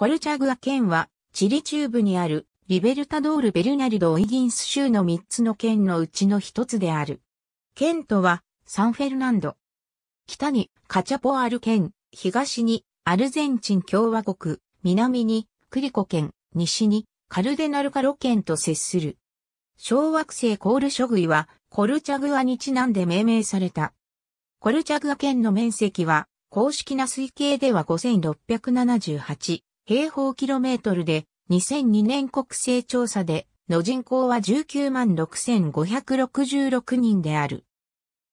コルチャグア県は、チリ中部にある、リベルタドール・ベルナルド・オイギンス州の3つの県のうちの1つである。県とは、サンフェルナンド。北に、カチャポアル県、東に、アルゼンチン共和国、南に、クリコ県、西に、カルデナルカロ県と接する。小惑星コール諸類は、コルチャグアにちなんで命名された。コルチャグア県の面積は、公式な推計では5678平方キロメートルで、2002年国勢調査で、の人口は19万6566人である。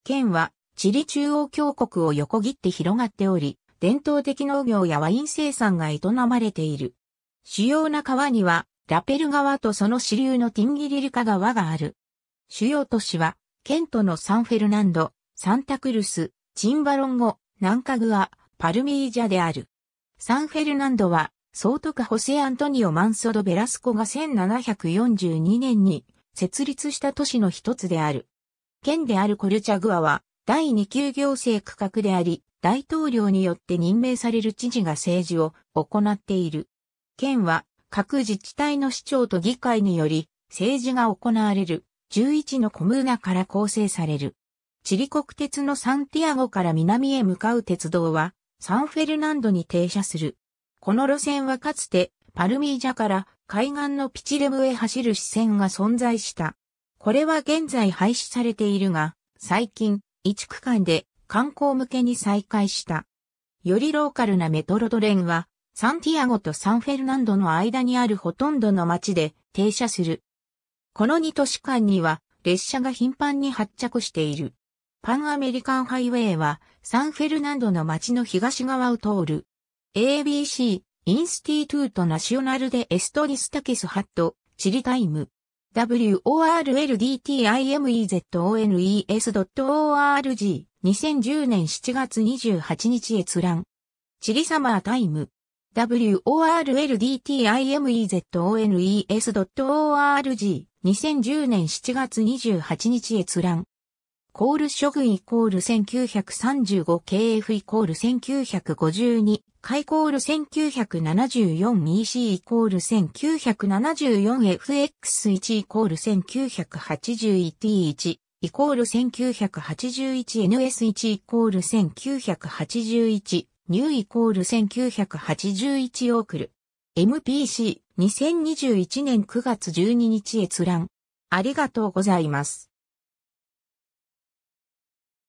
県は、チリ中央峡谷を横切って広がっており、伝統的農業やワイン生産が営まれている。主要な川には、ラペル川とその支流のティンギリルカ川がある。主要都市は、ケントのサンフェルナンド、サンタクルス、チンバロンゴ、ナンカグア、パルミージャである。サンフェルナンドは、総督ホセ・アントニオ・マンソド・ベラスコが1742年に設立した都市の一つである。県であるコルチャグアは第2級行政区画であり、大統領によって任命される知事が政治を行っている。県は各自治体の市長と議会により政治が行われる11のコムーナから構成される。チリ国鉄のサンティアゴから南へ向かう鉄道はサンフェルナンドに停車する。この路線はかつてパルミージャから海岸のピチレムへ走る支線が存在した。これは現在廃止されているが、最近、1区間で観光向けに再開した。よりローカルなメトロトレンは、サンティアゴとサンフェルナンドの間にあるほとんどの町で停車する。この2都市間には列車が頻繁に発着している。パンアメリカンハイウェイはサンフェルナンドの町の東側を通る。ABC、インスティトゥートナショナルでエストリスタケスハット、チリタイム。worldtimezone.org s 2010年7月28日閲覧。チリサマータイム。worldtimezone.org2010 s 年7月28日閲覧。コール諸軍イコール 1935KF イコール1952、開コール 1974EC イコール 1974FX1 イコール 1981T1 イコール 1981NS1 イコール1981ニューイコール1981オークル MPC2021 年9月12日閲覧ありがとうございます。